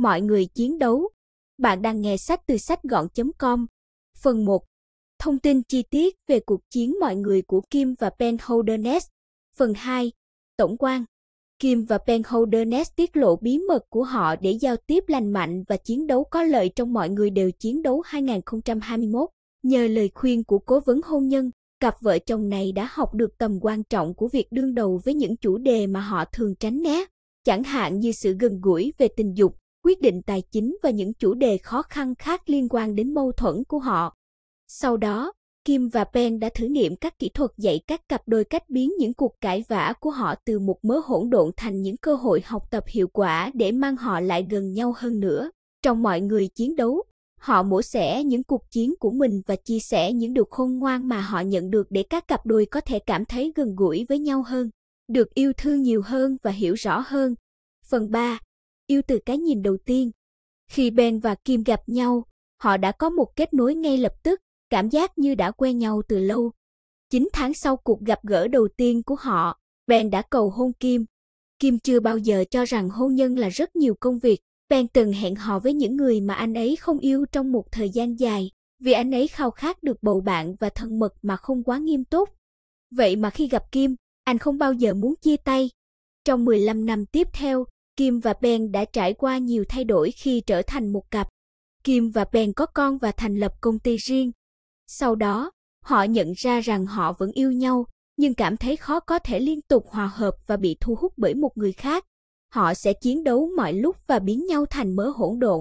Mọi người chiến đấu. Bạn đang nghe sách từ sách gọn.com. Phần 1. Thông tin chi tiết về cuộc chiến mọi người của Kim và Ben Holderness. Phần 2. Tổng quan. Kim và Ben Holderness tiết lộ bí mật của họ để giao tiếp lành mạnh và chiến đấu có lợi trong mọi người đều chiến đấu 2021. Nhờ lời khuyên của cố vấn hôn nhân, cặp vợ chồng này đã học được tầm quan trọng của việc đương đầu với những chủ đề mà họ thường tránh né, chẳng hạn như sự gần gũi về tình dục, quyết định tài chính và những chủ đề khó khăn khác liên quan đến mâu thuẫn của họ. Sau đó, Kim và Ben đã thử nghiệm các kỹ thuật dạy các cặp đôi cách biến những cuộc cãi vã của họ từ một mớ hỗn độn thành những cơ hội học tập hiệu quả để mang họ lại gần nhau hơn nữa. Trong mọi người chiến đấu, họ mổ xẻ những cuộc chiến của mình và chia sẻ những điều khôn ngoan mà họ nhận được để các cặp đôi có thể cảm thấy gần gũi với nhau hơn, được yêu thương nhiều hơn và hiểu rõ hơn. Phần 3 yêu từ cái nhìn đầu tiên. Khi Ben và Kim gặp nhau, họ đã có một kết nối ngay lập tức, cảm giác như đã quen nhau từ lâu. 9 tháng sau cuộc gặp gỡ đầu tiên của họ, Ben đã cầu hôn Kim. Kim chưa bao giờ cho rằng hôn nhân là rất nhiều công việc. Ben từng hẹn hò với những người mà anh ấy không yêu trong một thời gian dài, vì anh ấy khao khát được bầu bạn và thân mật mà không quá nghiêm túc. Vậy mà khi gặp Kim, anh không bao giờ muốn chia tay. Trong 15 năm tiếp theo, Kim và Ben đã trải qua nhiều thay đổi khi trở thành một cặp. Kim và Ben có con và thành lập công ty riêng. Sau đó, họ nhận ra rằng họ vẫn yêu nhau, nhưng cảm thấy khó có thể liên tục hòa hợp và bị thu hút bởi một người khác. Họ sẽ chiến đấu mọi lúc và biến nhau thành mớ hỗn độn.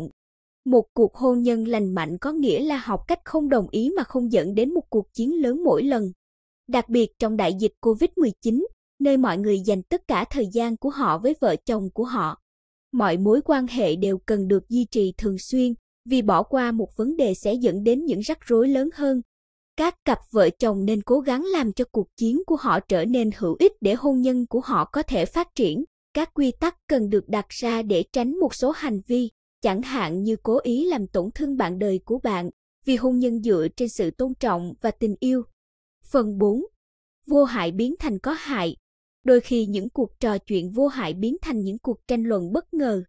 Một cuộc hôn nhân lành mạnh có nghĩa là học cách không đồng ý mà không dẫn đến một cuộc chiến lớn mỗi lần. Đặc biệt trong đại dịch Covid-19, nơi mọi người dành tất cả thời gian của họ với vợ chồng của họ. Mọi mối quan hệ đều cần được duy trì thường xuyên, vì bỏ qua một vấn đề sẽ dẫn đến những rắc rối lớn hơn. Các cặp vợ chồng nên cố gắng làm cho cuộc chiến của họ trở nên hữu ích để hôn nhân của họ có thể phát triển. Các quy tắc cần được đặt ra để tránh một số hành vi, chẳng hạn như cố ý làm tổn thương bạn đời của bạn, vì hôn nhân dựa trên sự tôn trọng và tình yêu. Phần 4. Vô hại biến thành có hại, Đôi khi những cuộc trò chuyện vô hại biến thành những cuộc tranh luận bất ngờ.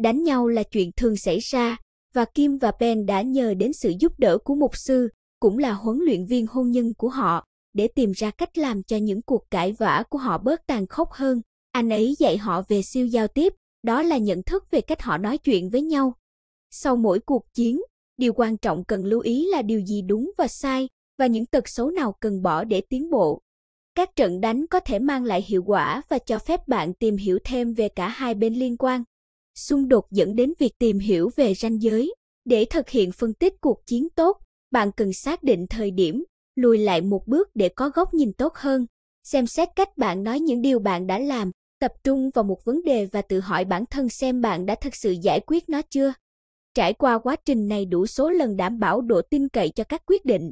Đánh nhau là chuyện thường xảy ra, và Kim và Ben đã nhờ đến sự giúp đỡ của mục sư, cũng là huấn luyện viên hôn nhân của họ, để tìm ra cách làm cho những cuộc cãi vã của họ bớt tàn khốc hơn. Anh ấy dạy họ về siêu giao tiếp, đó là nhận thức về cách họ nói chuyện với nhau. Sau mỗi cuộc chiến, điều quan trọng cần lưu ý là điều gì đúng và sai và những tật xấu nào cần bỏ để tiến bộ các trận đánh có thể mang lại hiệu quả và cho phép bạn tìm hiểu thêm về cả hai bên liên quan. Xung đột dẫn đến việc tìm hiểu về ranh giới. Để thực hiện phân tích cuộc chiến tốt, bạn cần xác định thời điểm, lùi lại một bước để có góc nhìn tốt hơn, xem xét cách bạn nói những điều bạn đã làm, tập trung vào một vấn đề và tự hỏi bản thân xem bạn đã thực sự giải quyết nó chưa. Trải qua quá trình này đủ số lần đảm bảo độ tin cậy cho các quyết định.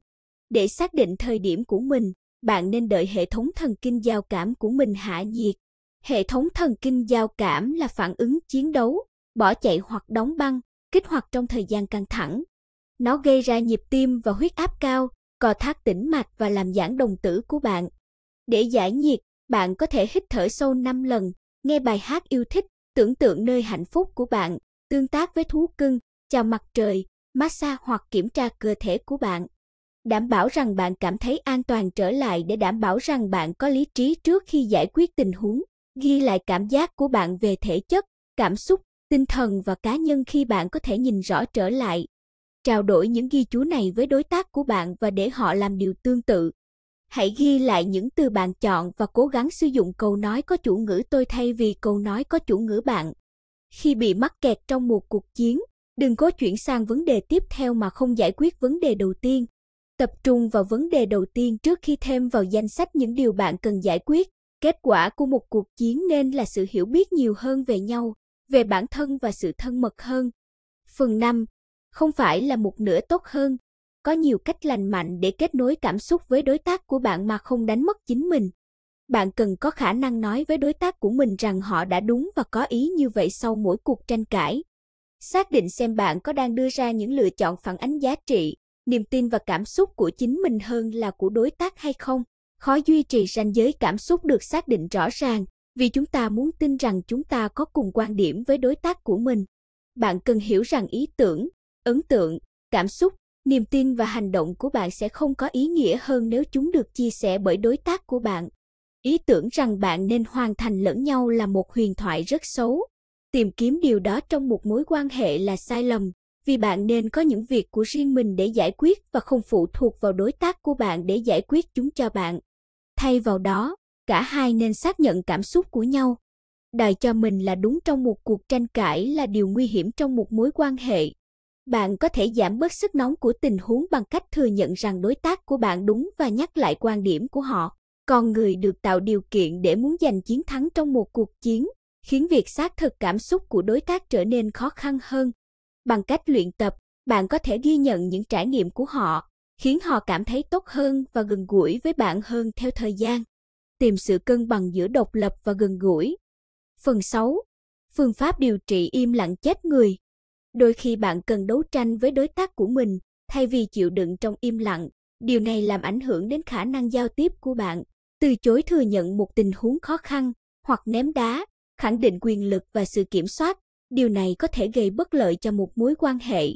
Để xác định thời điểm của mình, bạn nên đợi hệ thống thần kinh giao cảm của mình hạ nhiệt. Hệ thống thần kinh giao cảm là phản ứng chiến đấu, bỏ chạy hoặc đóng băng, kích hoạt trong thời gian căng thẳng. Nó gây ra nhịp tim và huyết áp cao, co thắt tĩnh mạch và làm giãn đồng tử của bạn. Để giải nhiệt, bạn có thể hít thở sâu 5 lần, nghe bài hát yêu thích, tưởng tượng nơi hạnh phúc của bạn, tương tác với thú cưng, chào mặt trời, massage hoặc kiểm tra cơ thể của bạn đảm bảo rằng bạn cảm thấy an toàn trở lại để đảm bảo rằng bạn có lý trí trước khi giải quyết tình huống ghi lại cảm giác của bạn về thể chất cảm xúc tinh thần và cá nhân khi bạn có thể nhìn rõ trở lại trao đổi những ghi chú này với đối tác của bạn và để họ làm điều tương tự hãy ghi lại những từ bạn chọn và cố gắng sử dụng câu nói có chủ ngữ tôi thay vì câu nói có chủ ngữ bạn khi bị mắc kẹt trong một cuộc chiến đừng cố chuyển sang vấn đề tiếp theo mà không giải quyết vấn đề đầu tiên Tập trung vào vấn đề đầu tiên trước khi thêm vào danh sách những điều bạn cần giải quyết. Kết quả của một cuộc chiến nên là sự hiểu biết nhiều hơn về nhau, về bản thân và sự thân mật hơn. Phần năm Không phải là một nửa tốt hơn. Có nhiều cách lành mạnh để kết nối cảm xúc với đối tác của bạn mà không đánh mất chính mình. Bạn cần có khả năng nói với đối tác của mình rằng họ đã đúng và có ý như vậy sau mỗi cuộc tranh cãi. Xác định xem bạn có đang đưa ra những lựa chọn phản ánh giá trị, niềm tin và cảm xúc của chính mình hơn là của đối tác hay không khó duy trì ranh giới cảm xúc được xác định rõ ràng vì chúng ta muốn tin rằng chúng ta có cùng quan điểm với đối tác của mình bạn cần hiểu rằng ý tưởng ấn tượng cảm xúc niềm tin và hành động của bạn sẽ không có ý nghĩa hơn nếu chúng được chia sẻ bởi đối tác của bạn ý tưởng rằng bạn nên hoàn thành lẫn nhau là một huyền thoại rất xấu tìm kiếm điều đó trong một mối quan hệ là sai lầm vì bạn nên có những việc của riêng mình để giải quyết và không phụ thuộc vào đối tác của bạn để giải quyết chúng cho bạn. Thay vào đó, cả hai nên xác nhận cảm xúc của nhau. Đòi cho mình là đúng trong một cuộc tranh cãi là điều nguy hiểm trong một mối quan hệ. Bạn có thể giảm bớt sức nóng của tình huống bằng cách thừa nhận rằng đối tác của bạn đúng và nhắc lại quan điểm của họ. Con người được tạo điều kiện để muốn giành chiến thắng trong một cuộc chiến, khiến việc xác thực cảm xúc của đối tác trở nên khó khăn hơn. Bằng cách luyện tập, bạn có thể ghi nhận những trải nghiệm của họ, khiến họ cảm thấy tốt hơn và gần gũi với bạn hơn theo thời gian. Tìm sự cân bằng giữa độc lập và gần gũi. Phần 6. Phương pháp điều trị im lặng chết người. Đôi khi bạn cần đấu tranh với đối tác của mình thay vì chịu đựng trong im lặng. Điều này làm ảnh hưởng đến khả năng giao tiếp của bạn. Từ chối thừa nhận một tình huống khó khăn hoặc ném đá, khẳng định quyền lực và sự kiểm soát điều này có thể gây bất lợi cho một mối quan hệ.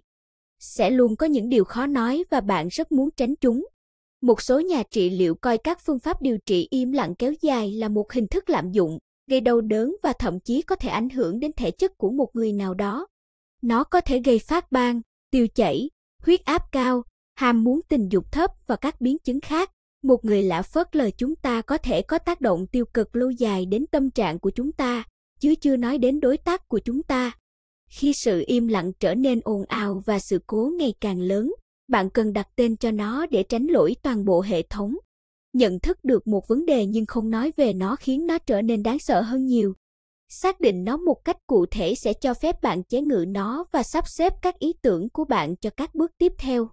Sẽ luôn có những điều khó nói và bạn rất muốn tránh chúng. Một số nhà trị liệu coi các phương pháp điều trị im lặng kéo dài là một hình thức lạm dụng, gây đau đớn và thậm chí có thể ảnh hưởng đến thể chất của một người nào đó. Nó có thể gây phát ban, tiêu chảy, huyết áp cao, ham muốn tình dục thấp và các biến chứng khác. Một người lạ phớt lời chúng ta có thể có tác động tiêu cực lâu dài đến tâm trạng của chúng ta, chứ chưa nói đến đối tác của chúng ta. Khi sự im lặng trở nên ồn ào và sự cố ngày càng lớn, bạn cần đặt tên cho nó để tránh lỗi toàn bộ hệ thống. Nhận thức được một vấn đề nhưng không nói về nó khiến nó trở nên đáng sợ hơn nhiều. Xác định nó một cách cụ thể sẽ cho phép bạn chế ngự nó và sắp xếp các ý tưởng của bạn cho các bước tiếp theo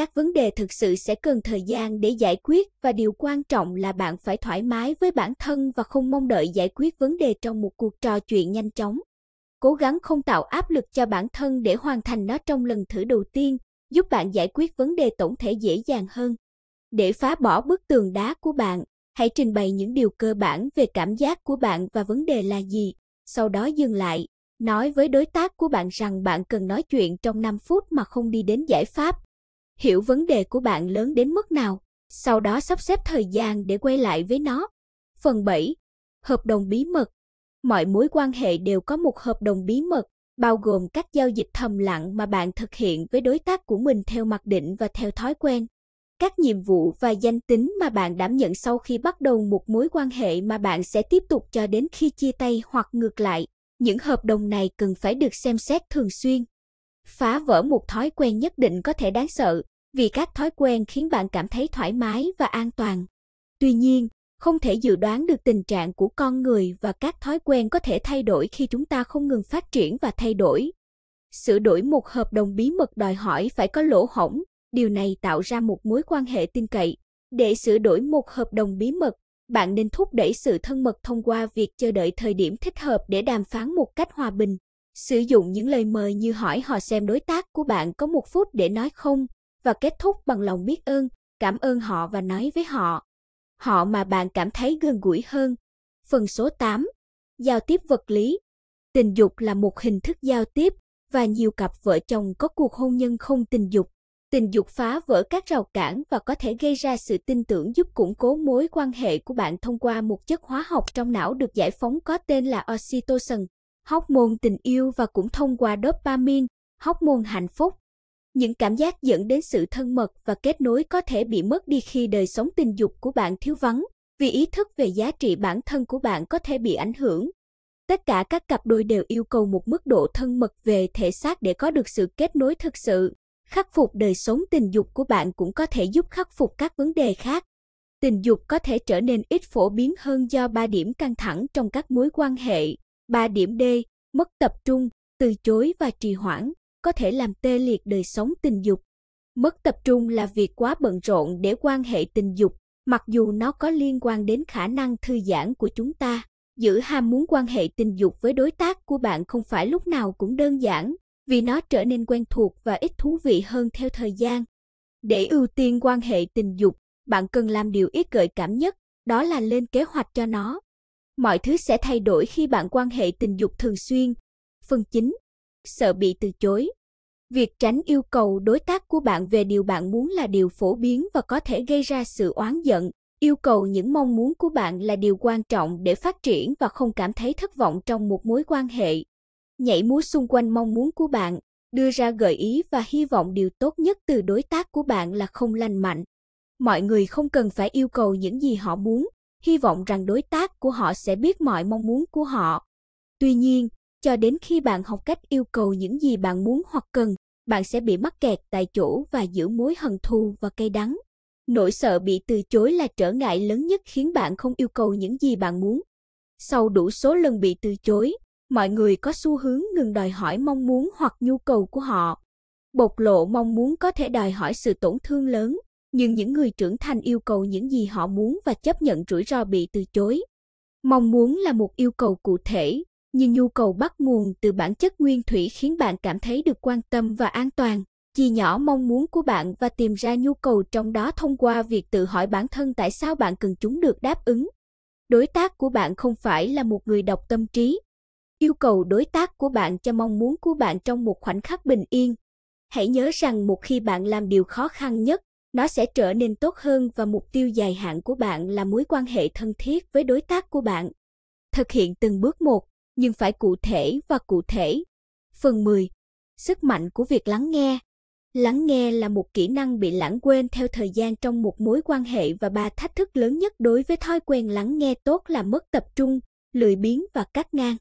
các vấn đề thực sự sẽ cần thời gian để giải quyết và điều quan trọng là bạn phải thoải mái với bản thân và không mong đợi giải quyết vấn đề trong một cuộc trò chuyện nhanh chóng cố gắng không tạo áp lực cho bản thân để hoàn thành nó trong lần thử đầu tiên giúp bạn giải quyết vấn đề tổng thể dễ dàng hơn để phá bỏ bức tường đá của bạn hãy trình bày những điều cơ bản về cảm giác của bạn và vấn đề là gì sau đó dừng lại nói với đối tác của bạn rằng bạn cần nói chuyện trong 5 phút mà không đi đến giải pháp hiểu vấn đề của bạn lớn đến mức nào, sau đó sắp xếp thời gian để quay lại với nó. Phần 7. Hợp đồng bí mật. Mọi mối quan hệ đều có một hợp đồng bí mật, bao gồm các giao dịch thầm lặng mà bạn thực hiện với đối tác của mình theo mặc định và theo thói quen. Các nhiệm vụ và danh tính mà bạn đảm nhận sau khi bắt đầu một mối quan hệ mà bạn sẽ tiếp tục cho đến khi chia tay hoặc ngược lại. Những hợp đồng này cần phải được xem xét thường xuyên, phá vỡ một thói quen nhất định có thể đáng sợ vì các thói quen khiến bạn cảm thấy thoải mái và an toàn tuy nhiên không thể dự đoán được tình trạng của con người và các thói quen có thể thay đổi khi chúng ta không ngừng phát triển và thay đổi sửa đổi một hợp đồng bí mật đòi hỏi phải có lỗ hổng điều này tạo ra một mối quan hệ tin cậy để sửa đổi một hợp đồng bí mật bạn nên thúc đẩy sự thân mật thông qua việc chờ đợi thời điểm thích hợp để đàm phán một cách hòa bình Sử dụng những lời mời như hỏi họ xem đối tác của bạn có một phút để nói không và kết thúc bằng lòng biết ơn, cảm ơn họ và nói với họ. Họ mà bạn cảm thấy gần gũi hơn. Phần số 8. Giao tiếp vật lý. Tình dục là một hình thức giao tiếp và nhiều cặp vợ chồng có cuộc hôn nhân không tình dục. Tình dục phá vỡ các rào cản và có thể gây ra sự tin tưởng giúp củng cố mối quan hệ của bạn thông qua một chất hóa học trong não được giải phóng có tên là oxytocin hóc môn tình yêu và cũng thông qua dopamine, hóc môn hạnh phúc. Những cảm giác dẫn đến sự thân mật và kết nối có thể bị mất đi khi đời sống tình dục của bạn thiếu vắng, vì ý thức về giá trị bản thân của bạn có thể bị ảnh hưởng. Tất cả các cặp đôi đều yêu cầu một mức độ thân mật về thể xác để có được sự kết nối thực sự. Khắc phục đời sống tình dục của bạn cũng có thể giúp khắc phục các vấn đề khác. Tình dục có thể trở nên ít phổ biến hơn do ba điểm căng thẳng trong các mối quan hệ. 3 điểm D, mất tập trung, từ chối và trì hoãn, có thể làm tê liệt đời sống tình dục. Mất tập trung là việc quá bận rộn để quan hệ tình dục, mặc dù nó có liên quan đến khả năng thư giãn của chúng ta. Giữ ham muốn quan hệ tình dục với đối tác của bạn không phải lúc nào cũng đơn giản, vì nó trở nên quen thuộc và ít thú vị hơn theo thời gian. Để ưu tiên quan hệ tình dục, bạn cần làm điều ít gợi cảm nhất, đó là lên kế hoạch cho nó mọi thứ sẽ thay đổi khi bạn quan hệ tình dục thường xuyên. Phần chính: Sợ bị từ chối. Việc tránh yêu cầu đối tác của bạn về điều bạn muốn là điều phổ biến và có thể gây ra sự oán giận. Yêu cầu những mong muốn của bạn là điều quan trọng để phát triển và không cảm thấy thất vọng trong một mối quan hệ. Nhảy múa xung quanh mong muốn của bạn, đưa ra gợi ý và hy vọng điều tốt nhất từ đối tác của bạn là không lành mạnh. Mọi người không cần phải yêu cầu những gì họ muốn, hy vọng rằng đối tác của họ sẽ biết mọi mong muốn của họ. Tuy nhiên, cho đến khi bạn học cách yêu cầu những gì bạn muốn hoặc cần, bạn sẽ bị mắc kẹt tại chỗ và giữ mối hận thù và cay đắng. Nỗi sợ bị từ chối là trở ngại lớn nhất khiến bạn không yêu cầu những gì bạn muốn. Sau đủ số lần bị từ chối, mọi người có xu hướng ngừng đòi hỏi mong muốn hoặc nhu cầu của họ. Bộc lộ mong muốn có thể đòi hỏi sự tổn thương lớn, nhưng những người trưởng thành yêu cầu những gì họ muốn và chấp nhận rủi ro bị từ chối. Mong muốn là một yêu cầu cụ thể, nhưng nhu cầu bắt nguồn từ bản chất nguyên thủy khiến bạn cảm thấy được quan tâm và an toàn. Chia nhỏ mong muốn của bạn và tìm ra nhu cầu trong đó thông qua việc tự hỏi bản thân tại sao bạn cần chúng được đáp ứng. Đối tác của bạn không phải là một người đọc tâm trí. Yêu cầu đối tác của bạn cho mong muốn của bạn trong một khoảnh khắc bình yên. Hãy nhớ rằng một khi bạn làm điều khó khăn nhất nó sẽ trở nên tốt hơn và mục tiêu dài hạn của bạn là mối quan hệ thân thiết với đối tác của bạn. Thực hiện từng bước một, nhưng phải cụ thể và cụ thể. Phần 10. Sức mạnh của việc lắng nghe. Lắng nghe là một kỹ năng bị lãng quên theo thời gian trong một mối quan hệ và ba thách thức lớn nhất đối với thói quen lắng nghe tốt là mất tập trung, lười biếng và cắt ngang.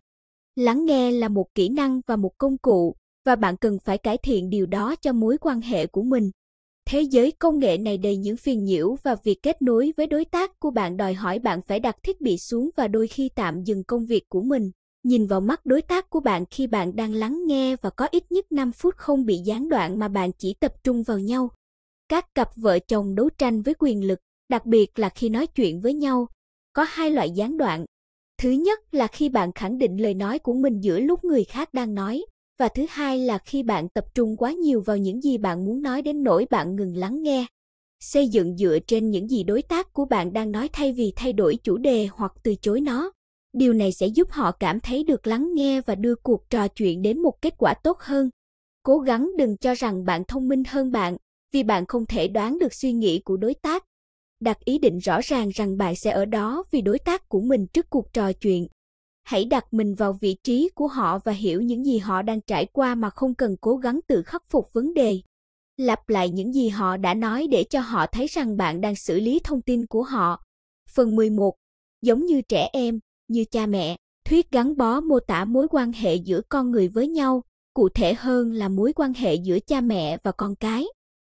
Lắng nghe là một kỹ năng và một công cụ và bạn cần phải cải thiện điều đó cho mối quan hệ của mình. Thế giới công nghệ này đầy những phiền nhiễu và việc kết nối với đối tác của bạn đòi hỏi bạn phải đặt thiết bị xuống và đôi khi tạm dừng công việc của mình. Nhìn vào mắt đối tác của bạn khi bạn đang lắng nghe và có ít nhất 5 phút không bị gián đoạn mà bạn chỉ tập trung vào nhau. Các cặp vợ chồng đấu tranh với quyền lực, đặc biệt là khi nói chuyện với nhau, có hai loại gián đoạn. Thứ nhất là khi bạn khẳng định lời nói của mình giữa lúc người khác đang nói, và thứ hai là khi bạn tập trung quá nhiều vào những gì bạn muốn nói đến nỗi bạn ngừng lắng nghe xây dựng dựa trên những gì đối tác của bạn đang nói thay vì thay đổi chủ đề hoặc từ chối nó điều này sẽ giúp họ cảm thấy được lắng nghe và đưa cuộc trò chuyện đến một kết quả tốt hơn cố gắng đừng cho rằng bạn thông minh hơn bạn vì bạn không thể đoán được suy nghĩ của đối tác đặt ý định rõ ràng rằng bạn sẽ ở đó vì đối tác của mình trước cuộc trò chuyện hãy đặt mình vào vị trí của họ và hiểu những gì họ đang trải qua mà không cần cố gắng tự khắc phục vấn đề lặp lại những gì họ đã nói để cho họ thấy rằng bạn đang xử lý thông tin của họ. Phần 11. Giống như trẻ em, như cha mẹ, thuyết gắn bó mô tả mối quan hệ giữa con người với nhau, cụ thể hơn là mối quan hệ giữa cha mẹ và con cái.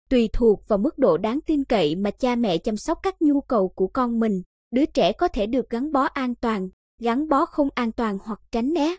Tùy thuộc vào mức độ đáng tin cậy mà cha mẹ chăm sóc các nhu cầu của con mình, đứa trẻ có thể được gắn bó an toàn gắn bó không an toàn hoặc tránh né.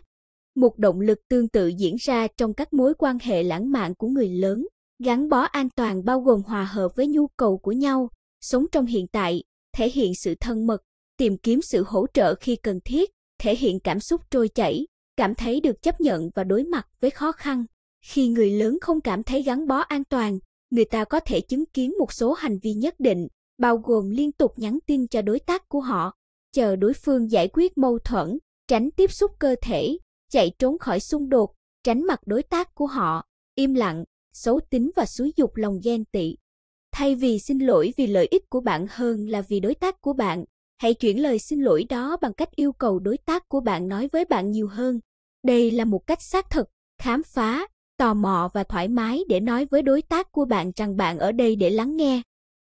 Một động lực tương tự diễn ra trong các mối quan hệ lãng mạn của người lớn. Gắn bó an toàn bao gồm hòa hợp với nhu cầu của nhau, sống trong hiện tại, thể hiện sự thân mật, tìm kiếm sự hỗ trợ khi cần thiết, thể hiện cảm xúc trôi chảy, cảm thấy được chấp nhận và đối mặt với khó khăn. Khi người lớn không cảm thấy gắn bó an toàn, người ta có thể chứng kiến một số hành vi nhất định, bao gồm liên tục nhắn tin cho đối tác của họ, chờ đối phương giải quyết mâu thuẫn, tránh tiếp xúc cơ thể, chạy trốn khỏi xung đột, tránh mặt đối tác của họ, im lặng, xấu tính và xúi dục lòng ghen tị. Thay vì xin lỗi vì lợi ích của bạn hơn là vì đối tác của bạn, hãy chuyển lời xin lỗi đó bằng cách yêu cầu đối tác của bạn nói với bạn nhiều hơn. Đây là một cách xác thực, khám phá, tò mò và thoải mái để nói với đối tác của bạn rằng bạn ở đây để lắng nghe.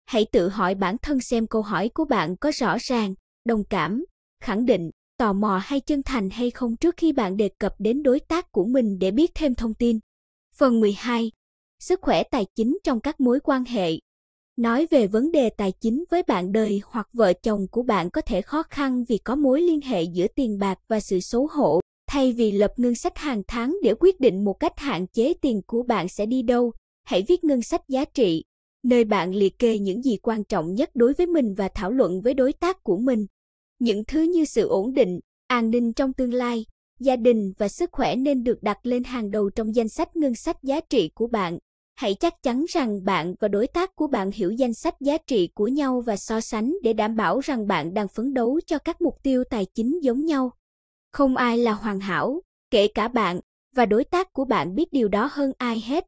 Hãy tự hỏi bản thân xem câu hỏi của bạn có rõ ràng, đồng cảm, khẳng định, tò mò hay chân thành hay không trước khi bạn đề cập đến đối tác của mình để biết thêm thông tin. Phần 12. Sức khỏe tài chính trong các mối quan hệ. Nói về vấn đề tài chính với bạn đời hoặc vợ chồng của bạn có thể khó khăn vì có mối liên hệ giữa tiền bạc và sự xấu hổ. Thay vì lập ngân sách hàng tháng để quyết định một cách hạn chế tiền của bạn sẽ đi đâu, hãy viết ngân sách giá trị, nơi bạn liệt kê những gì quan trọng nhất đối với mình và thảo luận với đối tác của mình. Những thứ như sự ổn định, an ninh trong tương lai, gia đình và sức khỏe nên được đặt lên hàng đầu trong danh sách ngân sách giá trị của bạn. Hãy chắc chắn rằng bạn và đối tác của bạn hiểu danh sách giá trị của nhau và so sánh để đảm bảo rằng bạn đang phấn đấu cho các mục tiêu tài chính giống nhau. Không ai là hoàn hảo, kể cả bạn và đối tác của bạn biết điều đó hơn ai hết.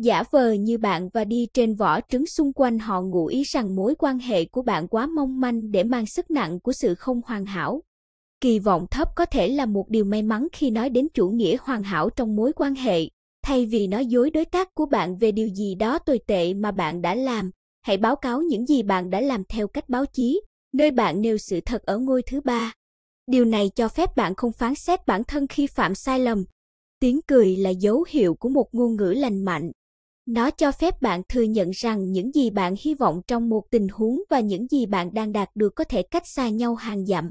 Giả vờ như bạn và đi trên vỏ trứng xung quanh họ ngụ ý rằng mối quan hệ của bạn quá mong manh để mang sức nặng của sự không hoàn hảo. Kỳ vọng thấp có thể là một điều may mắn khi nói đến chủ nghĩa hoàn hảo trong mối quan hệ. Thay vì nói dối đối tác của bạn về điều gì đó tồi tệ mà bạn đã làm, hãy báo cáo những gì bạn đã làm theo cách báo chí, nơi bạn nêu sự thật ở ngôi thứ ba. Điều này cho phép bạn không phán xét bản thân khi phạm sai lầm. Tiếng cười là dấu hiệu của một ngôn ngữ lành mạnh, nó cho phép bạn thừa nhận rằng những gì bạn hy vọng trong một tình huống và những gì bạn đang đạt được có thể cách xa nhau hàng dặm.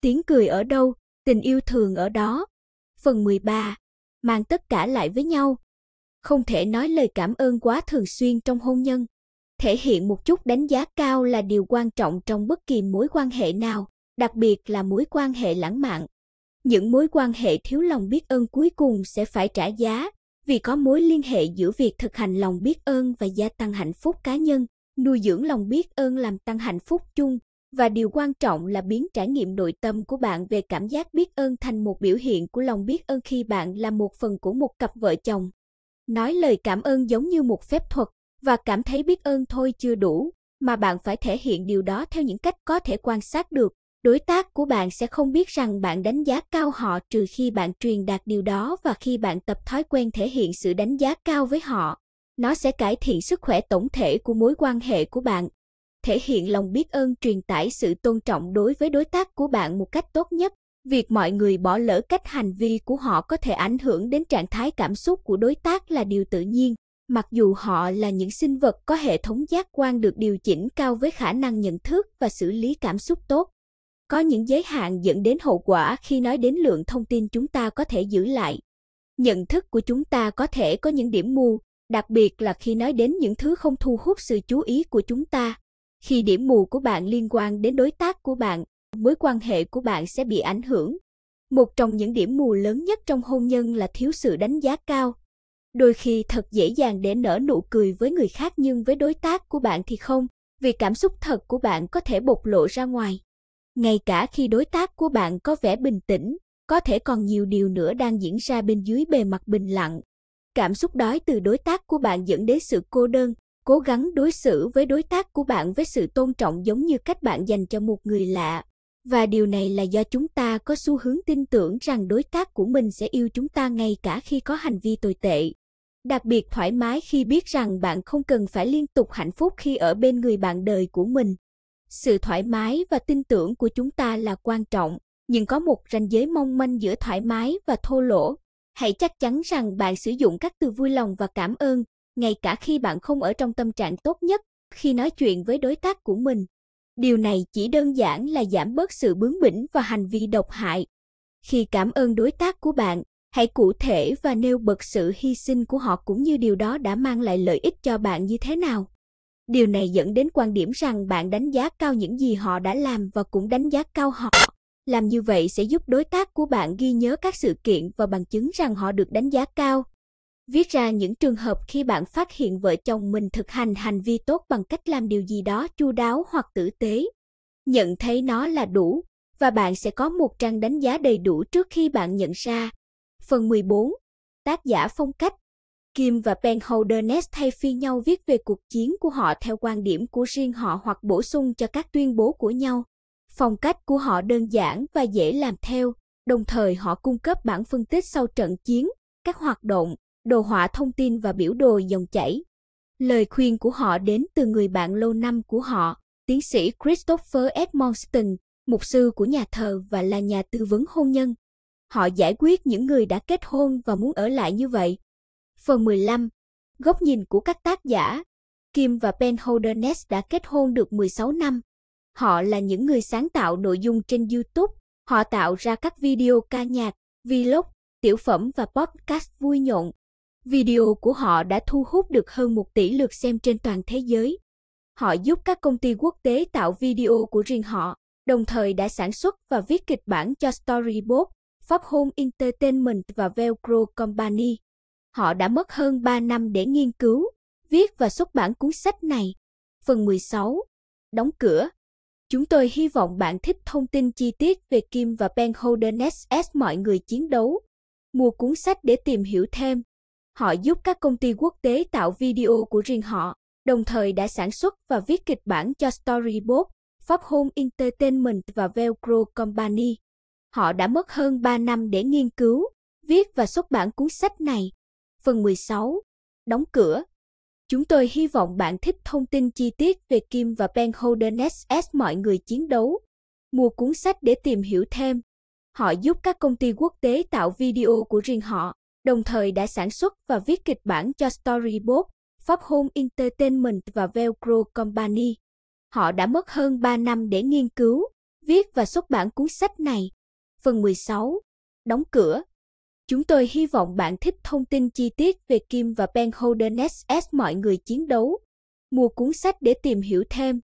Tiếng cười ở đâu, tình yêu thường ở đó. Phần 13. Mang tất cả lại với nhau. Không thể nói lời cảm ơn quá thường xuyên trong hôn nhân. Thể hiện một chút đánh giá cao là điều quan trọng trong bất kỳ mối quan hệ nào, đặc biệt là mối quan hệ lãng mạn. Những mối quan hệ thiếu lòng biết ơn cuối cùng sẽ phải trả giá, vì có mối liên hệ giữa việc thực hành lòng biết ơn và gia tăng hạnh phúc cá nhân nuôi dưỡng lòng biết ơn làm tăng hạnh phúc chung và điều quan trọng là biến trải nghiệm nội tâm của bạn về cảm giác biết ơn thành một biểu hiện của lòng biết ơn khi bạn là một phần của một cặp vợ chồng nói lời cảm ơn giống như một phép thuật và cảm thấy biết ơn thôi chưa đủ mà bạn phải thể hiện điều đó theo những cách có thể quan sát được đối tác của bạn sẽ không biết rằng bạn đánh giá cao họ trừ khi bạn truyền đạt điều đó và khi bạn tập thói quen thể hiện sự đánh giá cao với họ nó sẽ cải thiện sức khỏe tổng thể của mối quan hệ của bạn thể hiện lòng biết ơn truyền tải sự tôn trọng đối với đối tác của bạn một cách tốt nhất việc mọi người bỏ lỡ cách hành vi của họ có thể ảnh hưởng đến trạng thái cảm xúc của đối tác là điều tự nhiên mặc dù họ là những sinh vật có hệ thống giác quan được điều chỉnh cao với khả năng nhận thức và xử lý cảm xúc tốt có những giới hạn dẫn đến hậu quả khi nói đến lượng thông tin chúng ta có thể giữ lại. Nhận thức của chúng ta có thể có những điểm mù, đặc biệt là khi nói đến những thứ không thu hút sự chú ý của chúng ta. Khi điểm mù của bạn liên quan đến đối tác của bạn, mối quan hệ của bạn sẽ bị ảnh hưởng. Một trong những điểm mù lớn nhất trong hôn nhân là thiếu sự đánh giá cao. Đôi khi thật dễ dàng để nở nụ cười với người khác nhưng với đối tác của bạn thì không, vì cảm xúc thật của bạn có thể bộc lộ ra ngoài ngay cả khi đối tác của bạn có vẻ bình tĩnh có thể còn nhiều điều nữa đang diễn ra bên dưới bề mặt bình lặng cảm xúc đói từ đối tác của bạn dẫn đến sự cô đơn cố gắng đối xử với đối tác của bạn với sự tôn trọng giống như cách bạn dành cho một người lạ và điều này là do chúng ta có xu hướng tin tưởng rằng đối tác của mình sẽ yêu chúng ta ngay cả khi có hành vi tồi tệ đặc biệt thoải mái khi biết rằng bạn không cần phải liên tục hạnh phúc khi ở bên người bạn đời của mình sự thoải mái và tin tưởng của chúng ta là quan trọng nhưng có một ranh giới mong manh giữa thoải mái và thô lỗ hãy chắc chắn rằng bạn sử dụng các từ vui lòng và cảm ơn ngay cả khi bạn không ở trong tâm trạng tốt nhất khi nói chuyện với đối tác của mình điều này chỉ đơn giản là giảm bớt sự bướng bỉnh và hành vi độc hại khi cảm ơn đối tác của bạn hãy cụ thể và nêu bật sự hy sinh của họ cũng như điều đó đã mang lại lợi ích cho bạn như thế nào Điều này dẫn đến quan điểm rằng bạn đánh giá cao những gì họ đã làm và cũng đánh giá cao họ. Làm như vậy sẽ giúp đối tác của bạn ghi nhớ các sự kiện và bằng chứng rằng họ được đánh giá cao. Viết ra những trường hợp khi bạn phát hiện vợ chồng mình thực hành hành vi tốt bằng cách làm điều gì đó chu đáo hoặc tử tế. Nhận thấy nó là đủ và bạn sẽ có một trang đánh giá đầy đủ trước khi bạn nhận ra. Phần 14. Tác giả phong cách Kim và Ben Holderness thay phiên nhau viết về cuộc chiến của họ theo quan điểm của riêng họ hoặc bổ sung cho các tuyên bố của nhau. Phong cách của họ đơn giản và dễ làm theo, đồng thời họ cung cấp bản phân tích sau trận chiến, các hoạt động, đồ họa thông tin và biểu đồ dòng chảy. Lời khuyên của họ đến từ người bạn lâu năm của họ, tiến sĩ Christopher Edmonston, mục sư của nhà thờ và là nhà tư vấn hôn nhân. Họ giải quyết những người đã kết hôn và muốn ở lại như vậy, Phần 15. Góc nhìn của các tác giả Kim và Ben Holderness đã kết hôn được 16 năm. Họ là những người sáng tạo nội dung trên YouTube. Họ tạo ra các video ca nhạc, vlog, tiểu phẩm và podcast vui nhộn. Video của họ đã thu hút được hơn một tỷ lượt xem trên toàn thế giới. Họ giúp các công ty quốc tế tạo video của riêng họ, đồng thời đã sản xuất và viết kịch bản cho Storyboard, Pháp Home Entertainment và Velcro Company. Họ đã mất hơn 3 năm để nghiên cứu, viết và xuất bản cuốn sách này. Phần 16. Đóng cửa. Chúng tôi hy vọng bạn thích thông tin chi tiết về Kim và Ben Holden SS mọi người chiến đấu. Mua cuốn sách để tìm hiểu thêm. Họ giúp các công ty quốc tế tạo video của riêng họ, đồng thời đã sản xuất và viết kịch bản cho Storyboard, Pháp Home Entertainment và Velcro Company. Họ đã mất hơn 3 năm để nghiên cứu, viết và xuất bản cuốn sách này phần 16, đóng cửa. Chúng tôi hy vọng bạn thích thông tin chi tiết về Kim và Ben Holden SS mọi người chiến đấu. Mua cuốn sách để tìm hiểu thêm. Họ giúp các công ty quốc tế tạo video của riêng họ, đồng thời đã sản xuất và viết kịch bản cho Storyboard, Pháp Home Entertainment và Velcro Company. Họ đã mất hơn 3 năm để nghiên cứu, viết và xuất bản cuốn sách này. Phần 16. Đóng cửa Chúng tôi hy vọng bạn thích thông tin chi tiết về Kim và Ben Holden SS mọi người chiến đấu. Mua cuốn sách để tìm hiểu thêm.